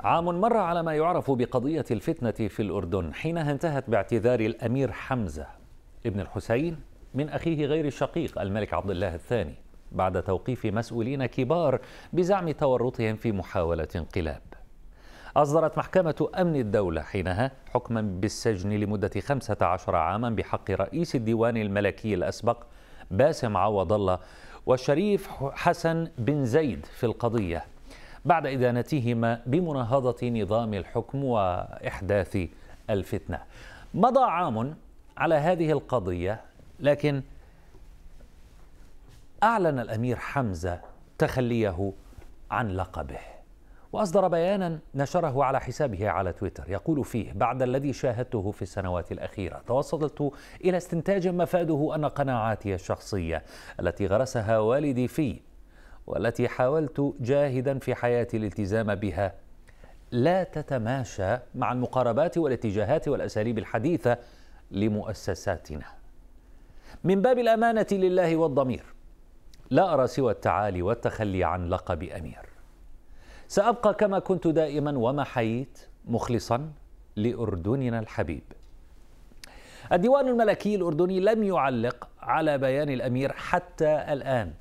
عام مر على ما يعرف بقضية الفتنة في الأردن حينها انتهت باعتذار الأمير حمزة ابن الحسين من أخيه غير الشقيق الملك عبد الله الثاني بعد توقيف مسؤولين كبار بزعم تورطهم في محاولة انقلاب أصدرت محكمة أمن الدولة حينها حكما بالسجن لمدة 15 عاما بحق رئيس الديوان الملكي الأسبق باسم عوض الله والشريف حسن بن زيد في القضية بعد إدانتهما بمناهضة نظام الحكم وإحداث الفتنة مضى عام على هذه القضية لكن أعلن الأمير حمزة تخليه عن لقبه وأصدر بيانا نشره على حسابه على تويتر يقول فيه بعد الذي شاهدته في السنوات الأخيرة توصلت إلى استنتاج مفاده أن قناعاتي الشخصية التي غرسها والدي في والتي حاولت جاهدا في حياتي الالتزام بها لا تتماشى مع المقاربات والاتجاهات والاساليب الحديثه لمؤسساتنا من باب الامانه لله والضمير لا ارى سوى التعالي والتخلي عن لقب امير سابقى كما كنت دائما وما حييت مخلصا لاردننا الحبيب الديوان الملكي الاردني لم يعلق على بيان الامير حتى الان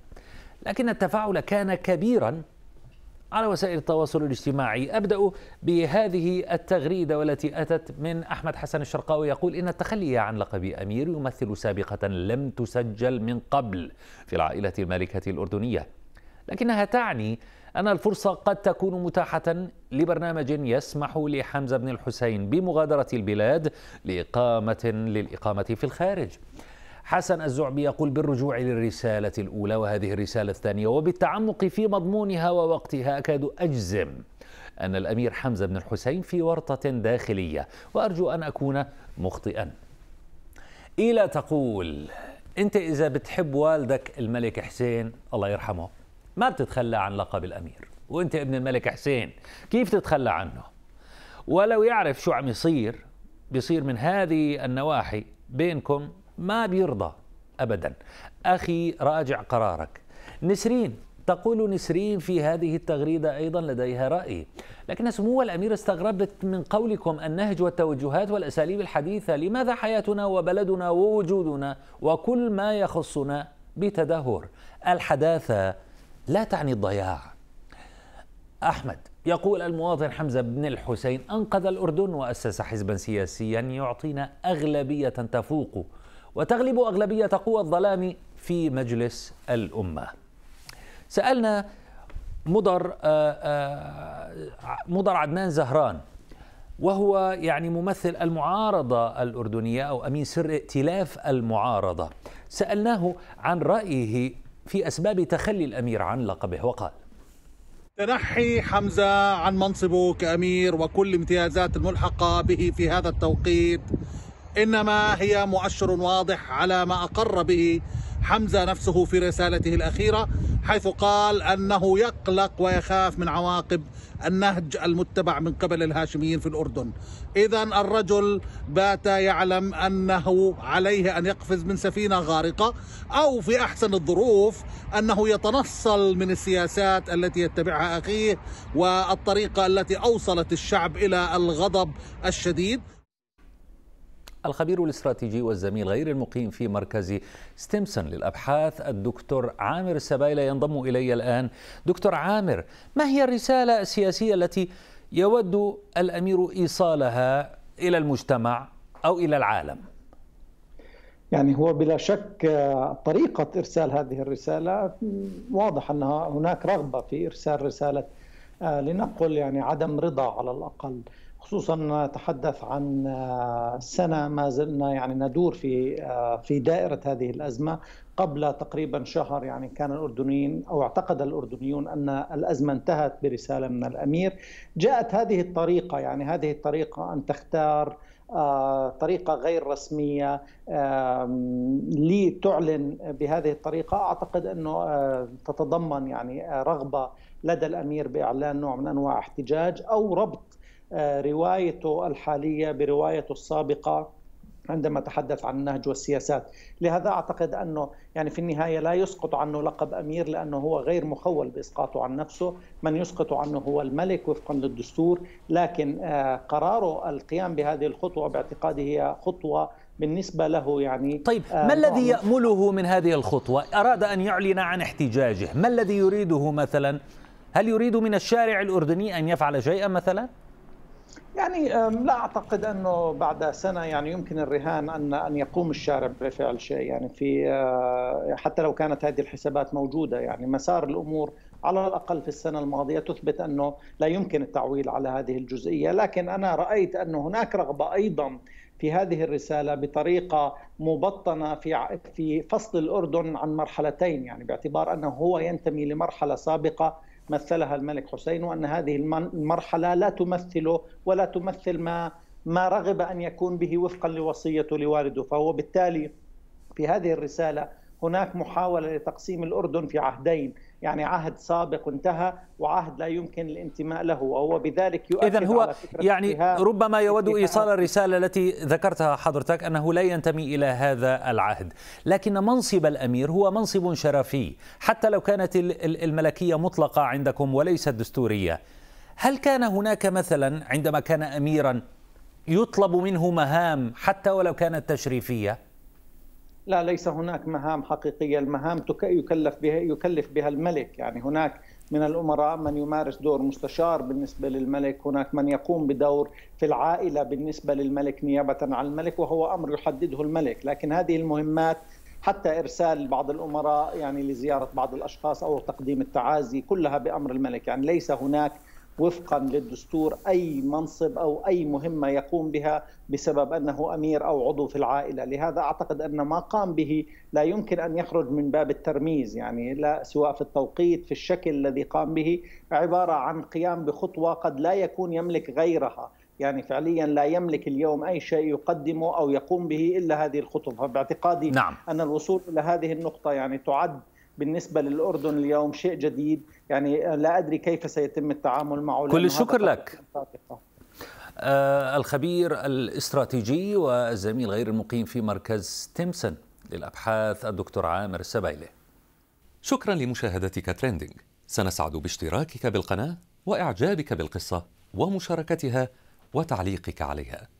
لكن التفاعل كان كبيرا على وسائل التواصل الاجتماعي أبدأ بهذه التغريدة والتي أتت من أحمد حسن الشرقاوي يقول إن التخلي عن لقب أمير يمثل سابقة لم تسجل من قبل في العائلة المالكة الأردنية لكنها تعني أن الفرصة قد تكون متاحة لبرنامج يسمح لحمزة بن الحسين بمغادرة البلاد لإقامة للإقامة في الخارج حسن الزعبي يقول بالرجوع للرسالة الأولى وهذه الرسالة الثانية وبالتعمق في مضمونها ووقتها أكاد أجزم أن الأمير حمزة بن الحسين في ورطة داخلية وأرجو أن أكون مخطئا إلى تقول أنت إذا بتحب والدك الملك حسين الله يرحمه ما بتتخلى عن لقب الأمير وأنت ابن الملك حسين كيف تتخلى عنه ولو يعرف شو عم يصير بيصير من هذه النواحي بينكم ما بيرضى أبدا أخي راجع قرارك نسرين تقول نسرين في هذه التغريدة أيضا لديها رأي لكن سمو الأمير استغربت من قولكم النهج والتوجهات والأساليب الحديثة لماذا حياتنا وبلدنا ووجودنا وكل ما يخصنا بتدهور الحداثة لا تعني الضياع أحمد يقول المواطن حمزة بن الحسين أنقذ الأردن وأسس حزبا سياسيا يعطينا أغلبية تفوق وتغلب أغلبية قوى الظلام في مجلس الأمة سألنا مضر آه، آه، مضر عدنان زهران وهو يعني ممثل المعارضة الأردنية أو أمين سر ائتلاف المعارضة سألناه عن رأيه في أسباب تخلي الأمير عن لقبه وقال تنحي حمزة عن منصبه كأمير وكل امتيازات الملحقة به في هذا التوقيت إنما هي مؤشر واضح على ما أقر به حمزة نفسه في رسالته الأخيرة حيث قال أنه يقلق ويخاف من عواقب النهج المتبع من قبل الهاشميين في الأردن إذا الرجل بات يعلم أنه عليه أن يقفز من سفينة غارقة أو في أحسن الظروف أنه يتنصل من السياسات التي يتبعها أخيه والطريقة التي أوصلت الشعب إلى الغضب الشديد الخبير الاستراتيجي والزميل غير المقيم في مركز ستيمسون للأبحاث الدكتور عامر السبايلة ينضم إلي الآن دكتور عامر ما هي الرسالة السياسية التي يود الأمير إيصالها إلى المجتمع أو إلى العالم؟ يعني هو بلا شك طريقة إرسال هذه الرسالة واضح أنها هناك رغبة في إرسال رسالة آه، لنقل يعني عدم رضا على الأقل خصوصا نتحدث عن آه، سنه ما زلنا يعني ندور في آه، في دائره هذه الازمه قبل تقريبا شهر يعني كان الاردنيين او اعتقد الاردنيون ان الازمه انتهت برساله من الامير جاءت هذه الطريقه يعني هذه الطريقه ان تختار آه، طريقه غير رسميه لتعلن بهذه الطريقه اعتقد انه تتضمن يعني رغبه لدى الامير باعلان نوع من انواع احتجاج او ربط آه، روايته الحاليه بروايته السابقه عندما تحدث عن النهج والسياسات لهذا أعتقد أنه يعني في النهاية لا يسقط عنه لقب أمير لأنه هو غير مخول بإسقاطه عن نفسه من يسقط عنه هو الملك وفقا للدستور لكن آه، قراره القيام بهذه الخطوة باعتقادي هي خطوة بالنسبة له يعني طيب آه، ما الذي يأمله من هذه الخطوة؟ أراد أن يعلن عن احتجاجه ما الذي يريده مثلا؟ هل يريد من الشارع الأردني أن يفعل شيئا مثلا؟ يعني لا اعتقد انه بعد سنه يعني يمكن الرهان ان ان يقوم الشارع بفعل شيء يعني في أه، حتى لو كانت هذه الحسابات موجوده يعني مسار الامور على الاقل في السنه الماضيه تثبت انه لا يمكن التعويل على هذه الجزئيه، لكن انا رايت ان هناك رغبه ايضا في هذه الرساله بطريقه مبطنه في في فصل الاردن عن مرحلتين يعني باعتبار انه هو ينتمي لمرحله سابقه مثلها الملك حسين وان هذه المرحله لا تمثله ولا تمثل ما ما رغب ان يكون به وفقا لوصيته لوالده فهو بالتالي في هذه الرساله هناك محاولة لتقسيم الأردن في عهدين يعني عهد سابق انتهى وعهد لا يمكن الانتماء له وهو بذلك يؤكد إذن هو على فكرة يعني ربما يود إيصال الرسالة التي ذكرتها حضرتك أنه لا ينتمي إلى هذا العهد لكن منصب الأمير هو منصب شرفي حتى لو كانت الملكية مطلقة عندكم وليست دستورية هل كان هناك مثلا عندما كان أميرا يطلب منه مهام حتى ولو كانت تشريفيه لا ليس هناك مهام حقيقية المهام يكلف بها يكلف بها الملك يعني هناك من الأمراء من يمارس دور مستشار بالنسبة للملك هناك من يقوم بدور في العائلة بالنسبة للملك نيابة عن الملك وهو أمر يحدده الملك لكن هذه المهمات حتى ارسال بعض الامراء يعني لزياره بعض الاشخاص او تقديم التعازي كلها بامر الملك يعني ليس هناك وفقا للدستور اي منصب او اي مهمه يقوم بها بسبب انه امير او عضو في العائله، لهذا اعتقد ان ما قام به لا يمكن ان يخرج من باب الترميز يعني لا سواء في التوقيت في الشكل الذي قام به عباره عن قيام بخطوه قد لا يكون يملك غيرها، يعني فعليا لا يملك اليوم اي شيء يقدمه او يقوم به الا هذه الخطوه، فباعتقادي نعم. ان الوصول الى هذه النقطه يعني تعد بالنسبة للأردن اليوم شيء جديد يعني لا أدري كيف سيتم التعامل معه كل الشكر لك آه، الخبير الاستراتيجي والزميل غير المقيم في مركز تيمسون للأبحاث الدكتور عامر السبايلي شكرا لمشاهدتك تريندينج سنسعد باشتراكك بالقناة وإعجابك بالقصة ومشاركتها وتعليقك عليها